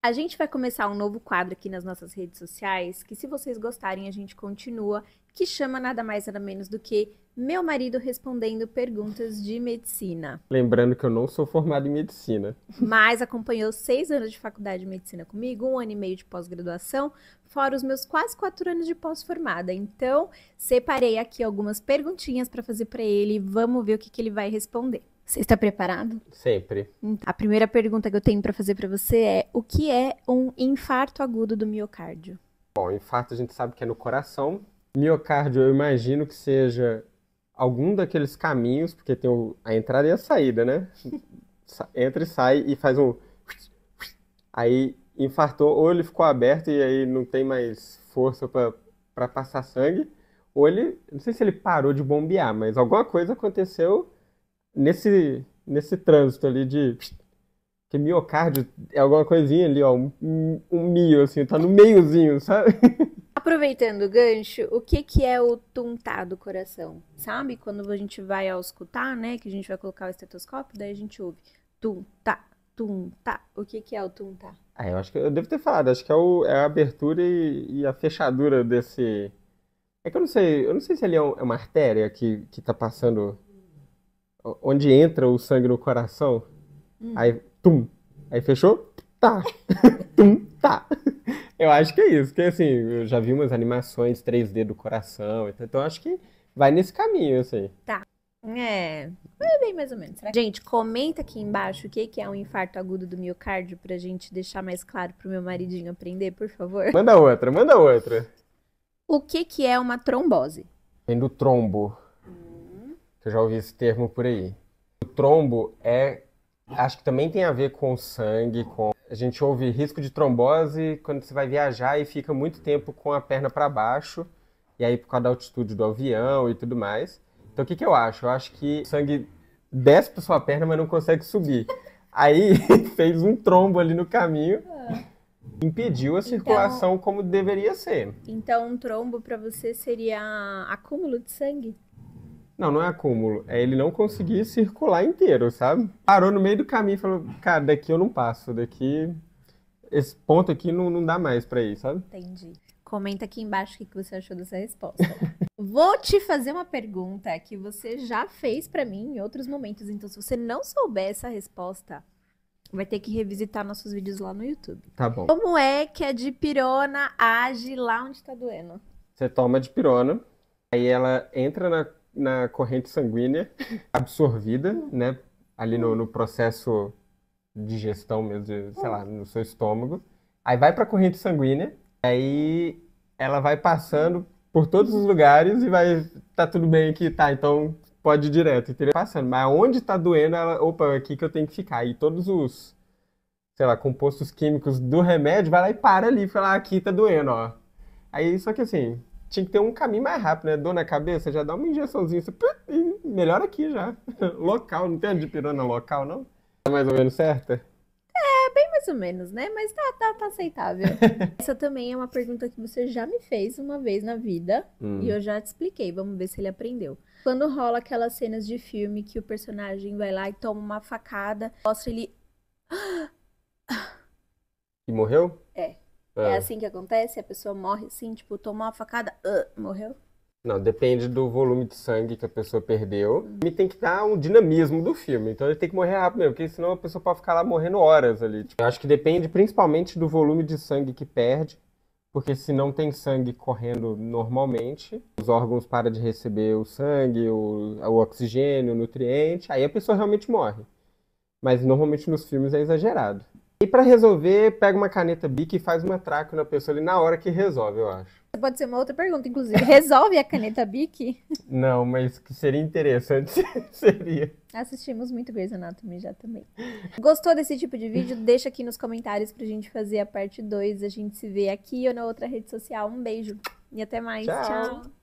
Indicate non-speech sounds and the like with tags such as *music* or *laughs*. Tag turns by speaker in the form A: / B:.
A: A gente vai começar um novo quadro aqui nas nossas redes sociais, que se vocês gostarem a gente continua, que chama nada mais nada menos do que Meu marido respondendo perguntas de medicina.
B: Lembrando que eu não sou formado em medicina.
A: Mas acompanhou seis anos de faculdade de medicina comigo, um ano e meio de pós-graduação, fora os meus quase quatro anos de pós-formada. Então, separei aqui algumas perguntinhas para fazer para ele. Vamos ver o que, que ele vai responder. Você está preparado? Sempre. A primeira pergunta que eu tenho para fazer para você é: o que é um infarto agudo do miocárdio?
B: Bom, infarto a gente sabe que é no coração. Miocárdio eu imagino que seja algum daqueles caminhos, porque tem a entrada e a saída, né? *laughs* Entra e sai e faz um. Aí infartou, ou ele ficou aberto e aí não tem mais força para passar sangue, ou ele. Não sei se ele parou de bombear, mas alguma coisa aconteceu nesse, nesse trânsito ali de. Que miocárdio é alguma coisinha ali, ó. Um, um mio, assim, tá no meiozinho, sabe? *laughs*
A: Aproveitando o gancho, o que que é o tuntar do coração? Sabe quando a gente vai auscultar, né? Que a gente vai colocar o estetoscópio, daí a gente ouve tum-tá. O que que é o tuntar?
B: Ah, eu acho que eu devo ter falado. Acho que é, o, é a abertura e, e a fechadura desse. É que eu não sei. Eu não sei se ali é, um, é uma artéria que, que tá passando onde entra o sangue no coração, hum. aí tum, aí fechou, tá, *laughs* tum, tá. Eu acho que é isso, porque assim, eu já vi umas animações 3D do coração, então, então eu acho que vai nesse caminho, assim.
A: Tá. É, é bem mais ou menos. Será? Gente, comenta aqui embaixo o que é um infarto agudo do miocárdio pra gente deixar mais claro pro meu maridinho aprender, por favor. Manda outra,
B: manda outra.
A: O que que é uma trombose?
B: Vem do trombo. Eu já ouvi esse termo por aí. O trombo é. Acho que também tem a ver com sangue, com. A gente ouve risco de trombose quando você vai viajar e fica muito tempo com a perna para baixo, e aí por causa da altitude do avião e tudo mais. Então o que, que eu acho? Eu acho que o sangue desce para sua perna, mas não consegue subir. Aí *laughs* fez um trombo ali no caminho, é. impediu a então circulação então, como deveria ser.
A: Então um trombo para você seria acúmulo de sangue?
B: Não, não é acúmulo. É ele não conseguir circular inteiro, sabe? Parou no meio do caminho e falou: Cara, daqui eu não passo, daqui. Esse ponto aqui não, não dá mais pra ir, sabe?
A: Entendi. Comenta aqui embaixo o que você achou dessa resposta. *laughs* Vou te fazer uma pergunta que você já fez para mim em outros momentos. Então, se você não souber essa resposta, vai ter que revisitar nossos vídeos lá no YouTube.
B: Tá bom. Como
A: é que a dipirona age lá onde tá doendo?
B: Você toma a dipirona, aí ela entra na na corrente sanguínea, *laughs* absorvida, né? Ali no, no processo de digestão mesmo, de, sei lá, no seu estômago. Aí vai para a corrente sanguínea, aí ela vai passando por todos os lugares e vai. Tá tudo bem aqui, tá, então pode ir direto, entendeu? Passando. Mas onde tá doendo, ela. Opa, é aqui que eu tenho que ficar. E todos os, sei lá, compostos químicos do remédio vai lá e para ali. Fala, ah, aqui tá doendo, ó. Aí, só que assim, tinha que ter um caminho mais rápido, né? Dor na cabeça, já dá uma injeçãozinha, você... melhor aqui já. *laughs* Local, não tem a dipirona local, não? Tá mais ou menos certa?
A: É, bem mais ou menos, né? Mas tá, tá, tá aceitável. *laughs* Essa também é uma pergunta que você já me fez uma vez na vida hum. e eu já te expliquei. Vamos ver se ele aprendeu. Quando rola aquelas cenas de filme que o personagem vai lá e toma uma facada, mostra ele. E morreu? É. É. é assim que acontece? A pessoa morre assim, tipo, tomou uma facada, uh, morreu?
B: Não, depende do volume de sangue que a pessoa perdeu. Uhum. E tem que dar um dinamismo do filme. Então ele tem que morrer rápido mesmo, porque senão a pessoa pode ficar lá morrendo horas ali. Tipo, eu acho que depende principalmente do volume de sangue que perde. Porque se não tem sangue correndo normalmente, os órgãos param de receber o sangue, o, o oxigênio, o nutriente, aí a pessoa realmente morre. Mas normalmente nos filmes é exagerado. E para resolver, pega uma caneta bic e faz uma traca na pessoa ali na hora que resolve, eu acho.
A: Pode ser uma outra pergunta, inclusive. Resolve a caneta bic?
B: Não, mas que seria interessante, *laughs* seria.
A: Assistimos muito Grey's Anatomy já também. Gostou desse tipo de vídeo? Deixa aqui nos comentários pra gente fazer a parte 2. A gente se vê aqui ou na outra rede social. Um beijo e até mais. Tchau. Tchau.